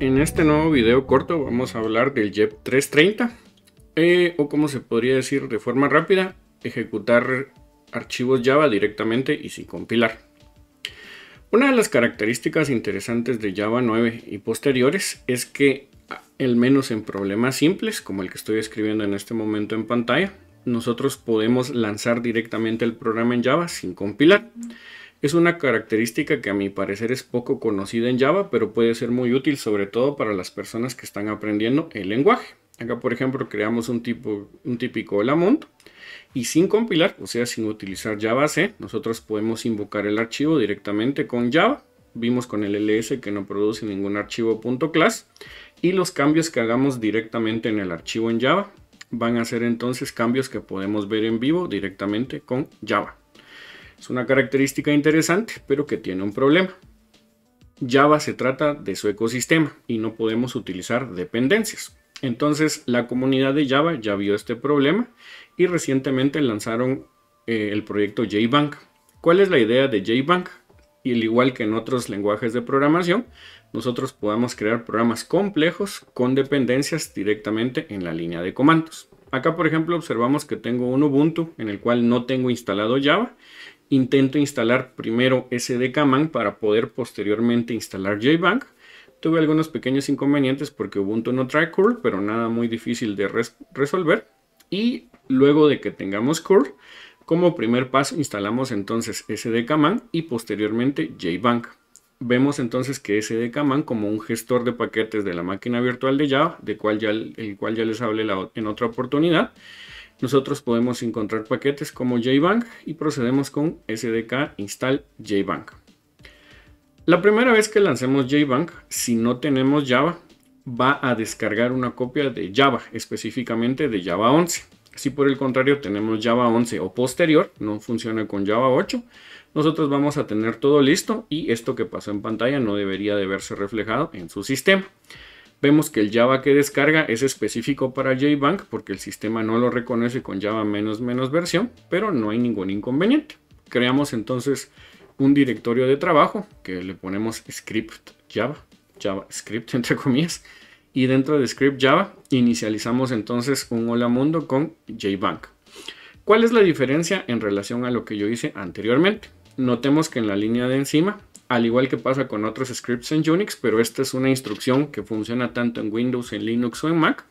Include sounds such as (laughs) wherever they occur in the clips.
en este nuevo video corto vamos a hablar del JEP 330 eh, o como se podría decir de forma rápida, ejecutar archivos Java directamente y sin compilar. Una de las características interesantes de Java 9 y posteriores es que, al menos en problemas simples, como el que estoy escribiendo en este momento en pantalla, nosotros podemos lanzar directamente el programa en Java sin compilar. Es una característica que a mi parecer es poco conocida en Java, pero puede ser muy útil sobre todo para las personas que están aprendiendo el lenguaje. Acá, por ejemplo, creamos un, tipo, un típico Lamont, y sin compilar, o sea, sin utilizar Java C, nosotros podemos invocar el archivo directamente con Java. Vimos con el ls que no produce ningún archivo .class y los cambios que hagamos directamente en el archivo en Java van a ser entonces cambios que podemos ver en vivo directamente con Java. Es una característica interesante, pero que tiene un problema. Java se trata de su ecosistema y no podemos utilizar dependencias. Entonces la comunidad de Java ya vio este problema y recientemente lanzaron eh, el proyecto JBank. ¿Cuál es la idea de JBank? Y al igual que en otros lenguajes de programación, nosotros podamos crear programas complejos con dependencias directamente en la línea de comandos. Acá, por ejemplo, observamos que tengo un Ubuntu en el cual no tengo instalado Java intento instalar primero SDKman para poder posteriormente instalar JBank. Tuve algunos pequeños inconvenientes porque Ubuntu no trae curl, pero nada muy difícil de resolver. Y luego de que tengamos curl, como primer paso instalamos entonces SDKman y posteriormente JBank. Vemos entonces que SDKman como un gestor de paquetes de la máquina virtual de Java, de cual ya, el cual ya les hablé en otra oportunidad, nosotros podemos encontrar paquetes como JBank y procedemos con SDK install JBank. La primera vez que lancemos JBank, si no tenemos Java, va a descargar una copia de Java, específicamente de Java 11. Si por el contrario tenemos Java 11 o posterior, no funciona con Java 8, nosotros vamos a tener todo listo y esto que pasó en pantalla no debería de verse reflejado en su sistema. Vemos que el Java que descarga es específico para JBank porque el sistema no lo reconoce con Java menos menos versión, pero no hay ningún inconveniente. Creamos entonces un directorio de trabajo que le ponemos script Java, JavaScript (laughs) entre comillas, y dentro de script Java inicializamos entonces un hola mundo con JBank. ¿Cuál es la diferencia en relación a lo que yo hice anteriormente? Notemos que en la línea de encima al igual que pasa con otros scripts en Unix, pero esta es una instrucción que funciona tanto en Windows, en Linux o en Mac,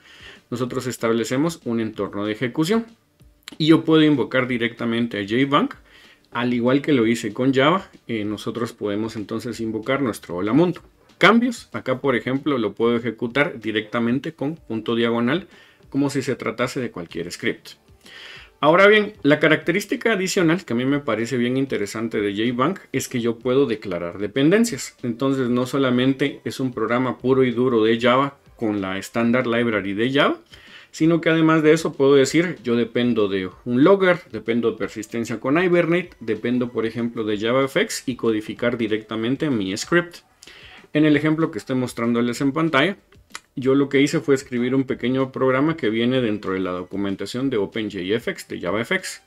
nosotros establecemos un entorno de ejecución. Y yo puedo invocar directamente a JBank, al igual que lo hice con Java, eh, nosotros podemos entonces invocar nuestro hola mundo. Cambios, acá por ejemplo lo puedo ejecutar directamente con punto diagonal, como si se tratase de cualquier script. Ahora bien, la característica adicional que a mí me parece bien interesante de JBank es que yo puedo declarar dependencias. Entonces no solamente es un programa puro y duro de Java con la Standard Library de Java, sino que además de eso puedo decir yo dependo de un logger, dependo de persistencia con Hibernate, dependo por ejemplo de JavaFX y codificar directamente mi script. En el ejemplo que estoy mostrándoles en pantalla, yo lo que hice fue escribir un pequeño programa que viene dentro de la documentación de OpenJFX, de JavaFX.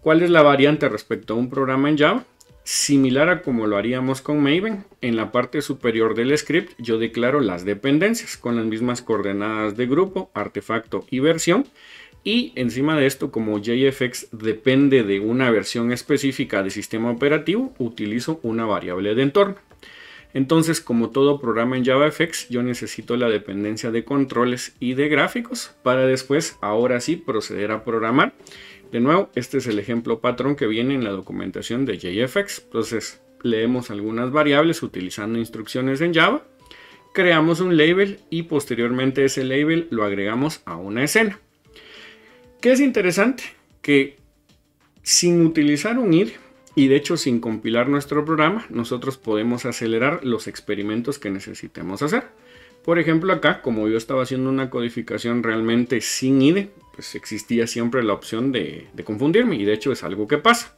¿Cuál es la variante respecto a un programa en Java? Similar a como lo haríamos con Maven, en la parte superior del script yo declaro las dependencias con las mismas coordenadas de grupo, artefacto y versión. Y encima de esto, como JFX depende de una versión específica de sistema operativo, utilizo una variable de entorno. Entonces, como todo programa en JavaFX, yo necesito la dependencia de controles y de gráficos para después, ahora sí, proceder a programar. De nuevo, este es el ejemplo patrón que viene en la documentación de JFX. Entonces, leemos algunas variables utilizando instrucciones en Java, creamos un label y posteriormente ese label lo agregamos a una escena. ¿Qué es interesante? Que sin utilizar un ID, y de hecho, sin compilar nuestro programa, nosotros podemos acelerar los experimentos que necesitemos hacer. Por ejemplo, acá, como yo estaba haciendo una codificación realmente sin IDE, pues existía siempre la opción de, confundirme y de hecho es algo que pasa.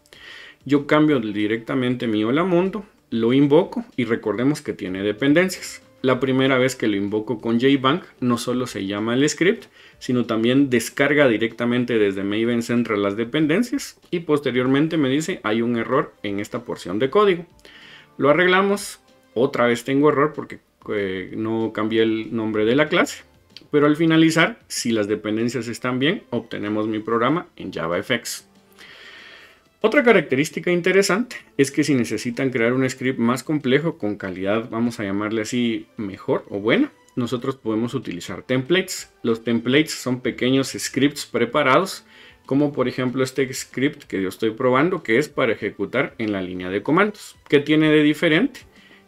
Yo cambio directamente mi hola mundo, lo invoco y recordemos que tiene dependencias la primera vez que lo invoco con JBank, no solo se llama el script, sino también descarga directamente desde Maven Central las dependencias y posteriormente me dice hay un error en esta porción de código. Lo arreglamos, otra vez tengo error porque eh, no cambié el nombre de la clase, pero al finalizar, si las dependencias están bien, obtenemos mi programa en JavaFX. Otra característica interesante es que si necesitan crear un script más complejo con calidad, vamos a llamarle así, mejor o buena, nosotros podemos utilizar templates. Los templates son pequeños scripts preparados, como por ejemplo este script que yo estoy probando, que es para ejecutar en la línea de comandos. ¿Qué tiene de diferente?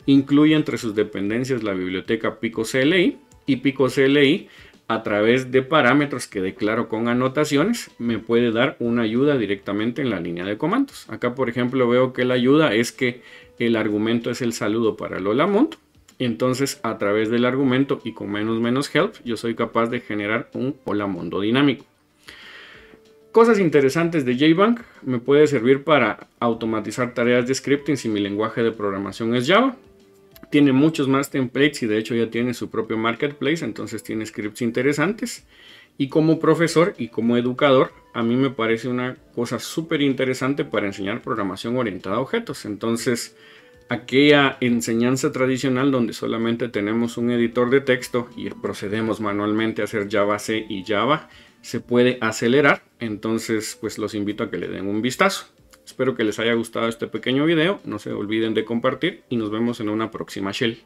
Incluye entre sus dependencias la biblioteca Pico CLI y Pico CLI a través de parámetros que declaro con anotaciones, me puede dar una ayuda directamente en la línea de comandos. Acá, por ejemplo, veo que la ayuda es que el argumento es el saludo para hola Mont. Entonces, a través del argumento y con menos menos help, yo soy capaz de generar un hola mundo dinámico. Cosas interesantes de JBank me puede servir para automatizar tareas de scripting si mi lenguaje de programación es Java. Tiene muchos más templates y de hecho ya tiene su propio marketplace, entonces tiene scripts interesantes. Y como profesor y como educador, a mí me parece una cosa súper interesante para enseñar programación orientada a objetos. Entonces, aquella enseñanza tradicional donde solamente tenemos un editor de texto y procedemos manualmente a hacer Java C y Java, se puede acelerar. Entonces, pues los invito a que le den un vistazo. Espero que les haya gustado este pequeño video, no se olviden de compartir y nos vemos en una próxima Shell.